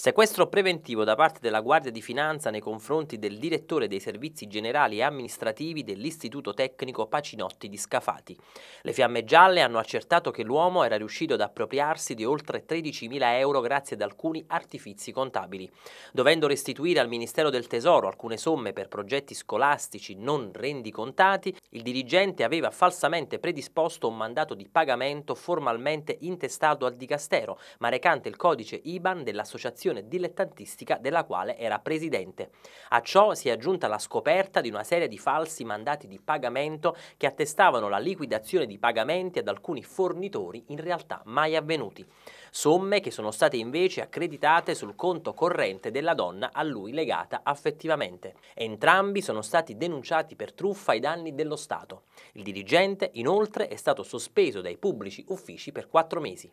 Sequestro preventivo da parte della Guardia di Finanza nei confronti del direttore dei servizi generali e amministrativi dell'Istituto Tecnico Pacinotti di Scafati. Le fiamme gialle hanno accertato che l'uomo era riuscito ad appropriarsi di oltre 13.000 euro grazie ad alcuni artifizi contabili. Dovendo restituire al Ministero del Tesoro alcune somme per progetti scolastici non rendicontati, il dirigente aveva falsamente predisposto un mandato di pagamento formalmente intestato al Dicastero, ma recante il codice IBAN dell'associazione associazione dilettantistica della quale era presidente. A ciò si è aggiunta la scoperta di una serie di falsi mandati di pagamento che attestavano la liquidazione di pagamenti ad alcuni fornitori in realtà mai avvenuti. Somme che sono state invece accreditate sul conto corrente della donna a lui legata affettivamente. Entrambi sono stati denunciati per truffa ai danni dello Stato. Il dirigente inoltre è stato sospeso dai pubblici uffici per quattro mesi.